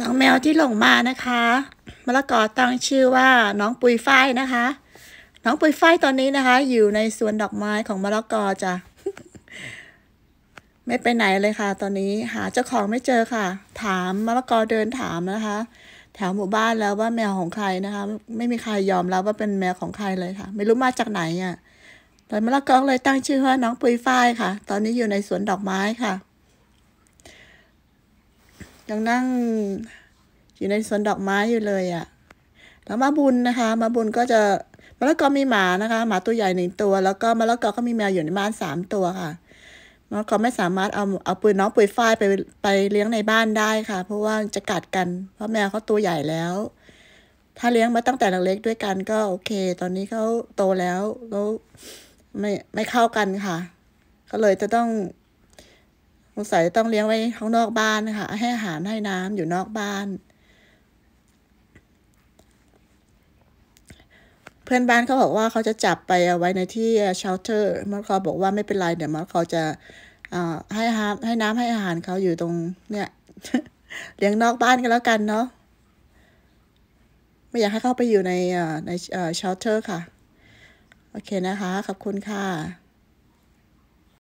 น้องแมวที่หลงมานะคะมะละกอตั้งชื่อว่าน้องปุยฝ้ายนะคะ น้องปุยฝ้ายตอนนี้นะคะ อยู่ในสวนดอกไม้ของมะละกอจ้ะไม่ไปไหนเลยค่ะ ตอนนี้หาเจ้าของไม่เจอค่ะ ถามมะละกอเดินถามนะคะ แถวหมู่บ้านแล้วว่าแมวของใครนะคะ ไม่มีใครยอมรับว่าเป็นแมวของใครเลยค่ะ ไม่รู้มาจากไหนอะ่ะแต่มะละกอเลยตั้งชื่อว่าน้องปุยฝ้ายค่ะ ตอนนี้อยู่ในสวนดอกไม้ค่ะยังนั่งอยู่ในสวนดอกไม้อยู่เลยอะ่ะแล้วมาบุญนะคะ มาบุญก็จะมะละกอมีหมานะคะหมาตัวใหญ่หนึ่งตัว แล้วก็มะละกอก็มีแมวอยู่ในบ้านสามตัวค่ะมะละกอไม่สามารถเอาเอาปืนน้องปืนฝ้ายไปไปเลี้ยงในบ้านได้ค่ะ เพราะว่าจะกัดกัน เพราะแมวเขาตัวใหญ่แล้ว ถ้าเลี้ยงมาตั้งแต่เล็กด้วยกันก็โอเค ตอนนี้เขาโตแล้ว แล้วไม่ไม่เข้ากันค่ะ ก็เลยจะต้องงสัยต้องเลี้ยงไว้ข้างนอกบ้านนะคะให้อาหารให้น้ำอยู่นอกบ้าน เพื่อนบ้านเขาบอกว่าเขาจะจับไปเอาไว้ในที่เชลเตอร์มอสคอบอกว่าไม่เป็นไรเดี๋ยวมอสคอจะให้อาหารให้น้ำให้อาหารเขาอยู่ตรง เนี่ยเลี้ยงนอกบ้านกันแล้วกันเนาะไม่อยากให้เข้าไปอยู่ในในเชลเตอร์ ค่ะโอเคนะคะขอบคุณค่ะ